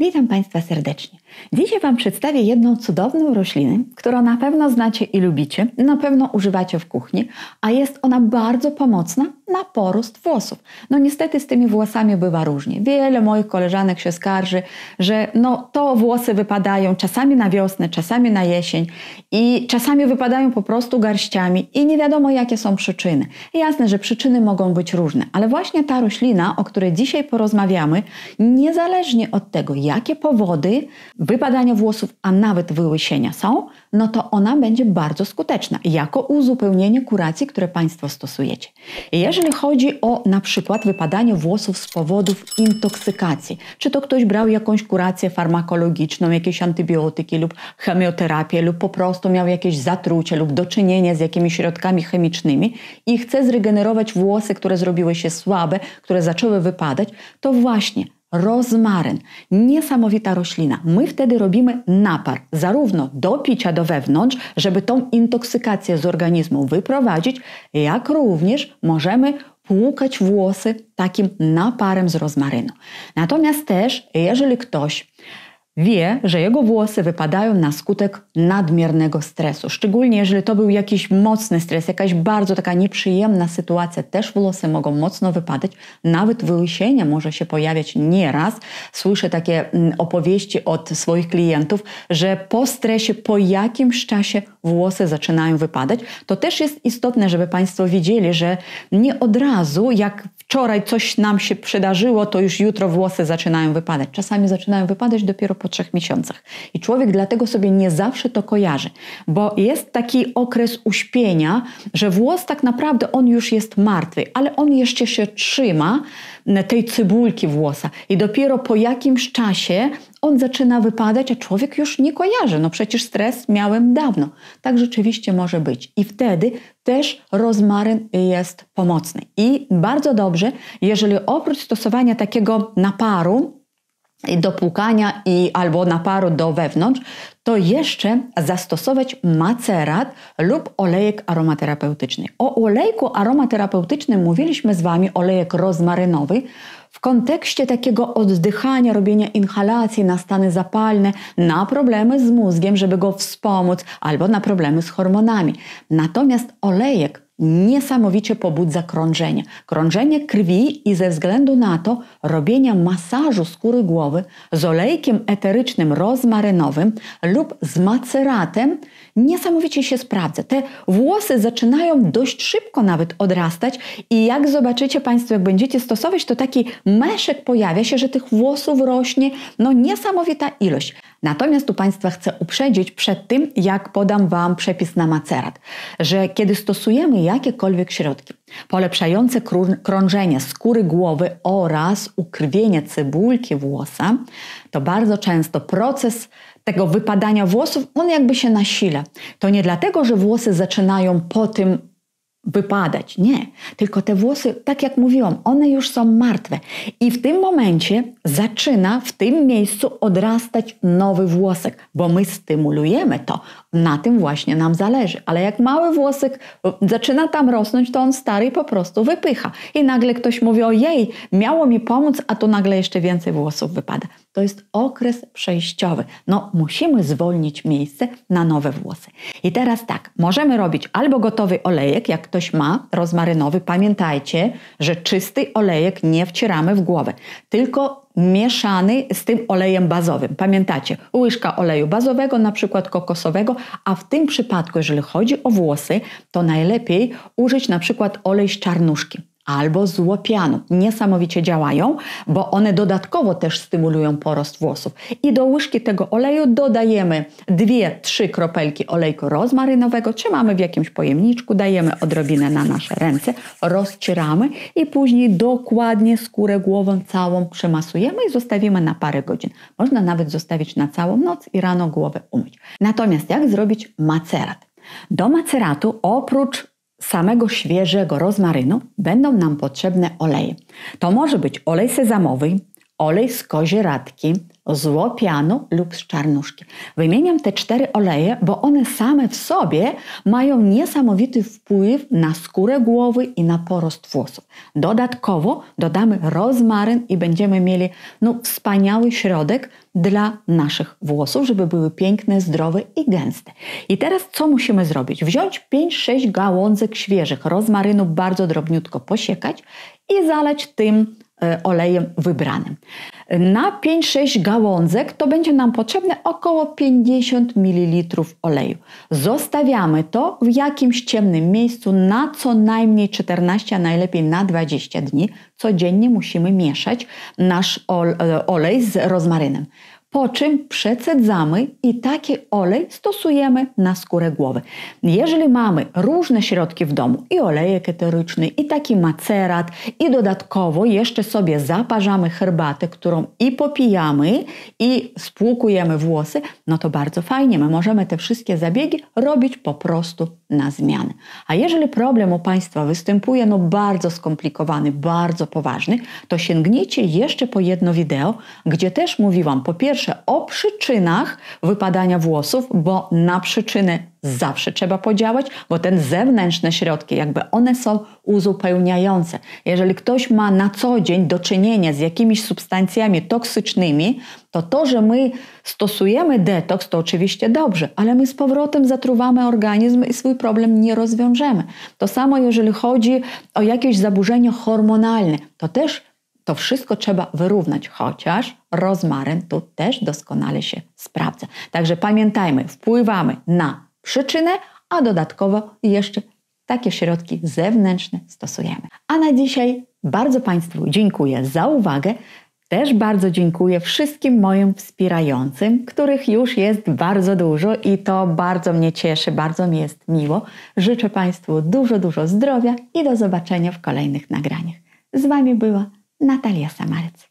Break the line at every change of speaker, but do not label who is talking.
Witam Państwa serdecznie. Dzisiaj Wam przedstawię jedną cudowną roślinę, którą na pewno znacie i lubicie, na pewno używacie w kuchni, a jest ona bardzo pomocna na porost włosów. No niestety z tymi włosami bywa różnie. Wiele moich koleżanek się skarży, że no to włosy wypadają czasami na wiosnę, czasami na jesień i czasami wypadają po prostu garściami i nie wiadomo jakie są przyczyny. Jasne, że przyczyny mogą być różne, ale właśnie ta roślina, o której dzisiaj porozmawiamy, niezależnie od tego, jakie powody wypadania włosów, a nawet wyłysienia są, no to ona będzie bardzo skuteczna jako uzupełnienie kuracji, które Państwo stosujecie. Jeżeli chodzi o na przykład wypadanie włosów z powodów intoksykacji, czy to ktoś brał jakąś kurację farmakologiczną, jakieś antybiotyki lub chemioterapię lub po prostu miał jakieś zatrucie lub do czynienia z jakimiś środkami chemicznymi i chce zregenerować włosy, które zrobiły się słabe, które zaczęły wypadać, to właśnie rozmaryn. Niesamowita roślina. My wtedy robimy napar, zarówno do picia do wewnątrz, żeby tą intoksykację z organizmu wyprowadzić, jak również możemy płukać włosy takim naparem z rozmarynu. Natomiast też, jeżeli ktoś Wie, że jego włosy wypadają na skutek nadmiernego stresu, szczególnie jeżeli to był jakiś mocny stres, jakaś bardzo taka nieprzyjemna sytuacja, też włosy mogą mocno wypadać, nawet wyłysienie może się pojawiać nieraz. Słyszę takie mm, opowieści od swoich klientów, że po stresie po jakimś czasie włosy zaczynają wypadać. To też jest istotne, żeby Państwo wiedzieli, że nie od razu, jak wczoraj coś nam się przydarzyło, to już jutro włosy zaczynają wypadać. Czasami zaczynają wypadać dopiero po trzech miesiącach. I człowiek dlatego sobie nie zawsze to kojarzy, bo jest taki okres uśpienia, że włos tak naprawdę on już jest martwy, ale on jeszcze się trzyma mm, tej cybulki włosa. I dopiero po jakimś czasie on zaczyna wypadać, a człowiek już nie kojarzy. No przecież stres miałem dawno. Tak rzeczywiście może być. I wtedy też rozmaryn jest pomocny. I bardzo dobrze, jeżeli oprócz stosowania takiego naparu, do płukania i albo naparu do wewnątrz, to jeszcze zastosować macerat lub olejek aromaterapeutyczny. O olejku aromaterapeutycznym mówiliśmy z Wami, olejek rozmarynowy, w kontekście takiego oddychania, robienia inhalacji na stany zapalne, na problemy z mózgiem, żeby go wspomóc, albo na problemy z hormonami. Natomiast olejek niesamowicie pobudza krążenie. Krążenie krwi i ze względu na to robienia masażu skóry głowy z olejkiem eterycznym rozmarynowym lub z maceratem niesamowicie się sprawdza. Te włosy zaczynają dość szybko nawet odrastać i jak zobaczycie Państwo, jak będziecie stosować, to taki meszek pojawia się, że tych włosów rośnie no niesamowita ilość. Natomiast tu Państwa chcę uprzedzić przed tym, jak podam Wam przepis na macerat, że kiedy stosujemy jakiekolwiek środki polepszające krążenie skóry głowy oraz ukrwienie cebulki włosa, to bardzo często proces tego wypadania włosów, on jakby się nasila. To nie dlatego, że włosy zaczynają po tym wypadać. Nie, tylko te włosy, tak jak mówiłam, one już są martwe. I w tym momencie zaczyna w tym miejscu odrastać nowy włosek, bo my stymulujemy to. Na tym właśnie nam zależy. Ale jak mały włosek e, zaczyna tam rosnąć, to on stary po prostu wypycha. I nagle ktoś mówi, ojej, miało mi pomóc, a tu nagle jeszcze więcej włosów wypada. To jest okres przejściowy. No, musimy zwolnić miejsce na nowe włosy. I teraz tak, możemy robić albo gotowy olejek, jak ktoś ma rozmarynowy, pamiętajcie, że czysty olejek nie wcieramy w głowę, tylko mieszany z tym olejem bazowym. Pamiętacie, łyżka oleju bazowego, na przykład kokosowego, a w tym przypadku, jeżeli chodzi o włosy, to najlepiej użyć na przykład olej z czarnuszki albo złopianu. Niesamowicie działają, bo one dodatkowo też stymulują porost włosów. I do łyżki tego oleju dodajemy 2-3 kropelki olejku rozmarynowego, Trzymamy w jakimś pojemniczku, dajemy odrobinę na nasze ręce, rozcieramy i później dokładnie skórę głową całą przemasujemy i zostawimy na parę godzin. Można nawet zostawić na całą noc i rano głowę umyć. Natomiast jak zrobić macerat? Do maceratu oprócz samego świeżego rozmarynu będą nam potrzebne oleje. To może być olej sezamowy, olej z kozie radki, z łopianu lub z czarnuszki. Wymieniam te cztery oleje, bo one same w sobie mają niesamowity wpływ na skórę głowy i na porost włosów. Dodatkowo dodamy rozmaryn i będziemy mieli no, wspaniały środek dla naszych włosów, żeby były piękne, zdrowe i gęste. I teraz co musimy zrobić? Wziąć 5-6 gałązek świeżych rozmarynu, bardzo drobniutko posiekać i zalać tym E, olejem wybranym. Na 5-6 gałązek to będzie nam potrzebne około 50 ml oleju. Zostawiamy to w jakimś ciemnym miejscu na co najmniej 14, a najlepiej na 20 dni. Codziennie musimy mieszać nasz e, olej z rozmarynem po czym przecedzamy i taki olej stosujemy na skórę głowy. Jeżeli mamy różne środki w domu, i olejek eteryczny, i taki macerat, i dodatkowo jeszcze sobie zaparzamy herbatę, którą i popijamy, i spłukujemy włosy, no to bardzo fajnie, my możemy te wszystkie zabiegi robić po prostu na zmiany. A jeżeli problem u Państwa występuje no bardzo skomplikowany, bardzo poważny, to sięgnijcie jeszcze po jedno wideo, gdzie też mówiłam po pierwsze o przyczynach wypadania włosów, bo na przyczynę zawsze trzeba podziałać, bo te zewnętrzne środki, jakby one są uzupełniające. Jeżeli ktoś ma na co dzień do czynienia z jakimiś substancjami toksycznymi, to to, że my stosujemy detoks, to oczywiście dobrze, ale my z powrotem zatruwamy organizm i swój problem nie rozwiążemy. To samo, jeżeli chodzi o jakieś zaburzenia hormonalne, to też to wszystko trzeba wyrównać, chociaż rozmaryn tu też doskonale się sprawdza. Także pamiętajmy, wpływamy na przyczynę, a dodatkowo jeszcze takie środki zewnętrzne stosujemy. A na dzisiaj bardzo Państwu dziękuję za uwagę. Też bardzo dziękuję wszystkim moim wspierającym, których już jest bardzo dużo i to bardzo mnie cieszy, bardzo mi jest miło. Życzę Państwu dużo, dużo zdrowia i do zobaczenia w kolejnych nagraniach. Z Wami była Natalia Samarec.